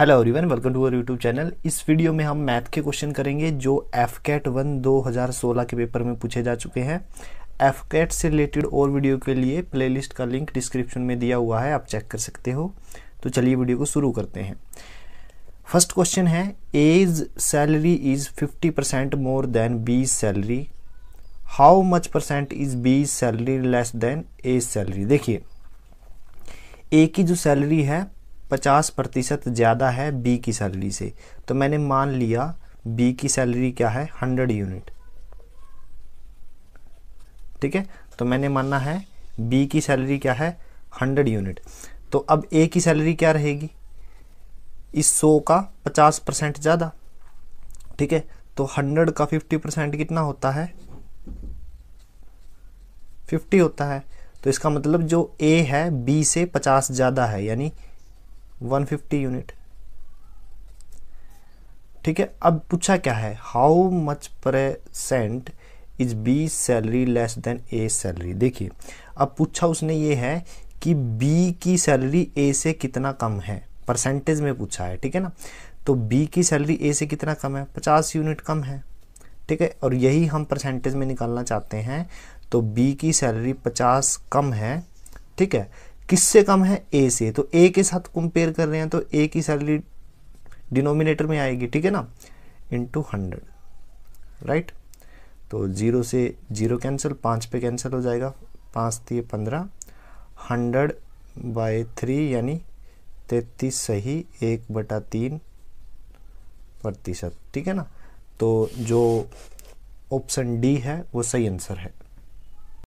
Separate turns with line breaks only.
hello everyone welcome to our YouTube channel इस video में हम मैथ के क्वेश्चन करेंगे जो एफ कैट वन दो हज़ार सोलह के पेपर में पूछे जा चुके हैं एफ कैट से रिलेटेड और वीडियो के लिए प्लेलिस्ट का लिंक डिस्क्रिप्शन में दिया हुआ है आप चेक कर सकते हो तो चलिए वीडियो को शुरू करते हैं फर्स्ट क्वेश्चन है A's salary is fifty percent more than B salary how much percent is B salary less than A's salary देखिए ए की जो सैलरी है पचास प्रतिशत ज़्यादा है बी की सैलरी से तो मैंने मान लिया बी की सैलरी क्या है हंड्रेड यूनिट ठीक है तो मैंने मानना है बी की सैलरी क्या है हंड्रेड यूनिट तो अब ए की सैलरी क्या रहेगी इस सौ का पचास परसेंट ज़्यादा ठीक है तो हंड्रेड का फिफ्टी परसेंट कितना होता है फिफ्टी होता है तो इसका मतलब जो ए है बी से पचास ज़्यादा है यानी 150 यूनिट ठीक है अब पूछा क्या है how much percent is B salary less than A salary देखिए अब पूछा उसने ये है कि बी की सैलरी ए से कितना कम है परसेंटेज में पूछा है ठीक है ना तो बी की सैलरी ए से कितना कम है पचास यूनिट कम है ठीक है और यही हम परसेंटेज में निकालना चाहते हैं तो बी की सैलरी पचास कम है ठीक है किससे कम है ए से तो ए के साथ कंपेयर कर रहे हैं तो ए की सैलरी डिनोमिनेटर में आएगी ठीक है ना इंटू हंड्रेड राइट तो जीरो से जीरो कैंसिल पाँच पे कैंसिल हो जाएगा पाँच थी पंद्रह हंड्रेड बाय थ्री यानी तैतीस सही एक बटा तीन प्रतिशत ठीक है ना तो जो ऑप्शन डी है वो सही आंसर है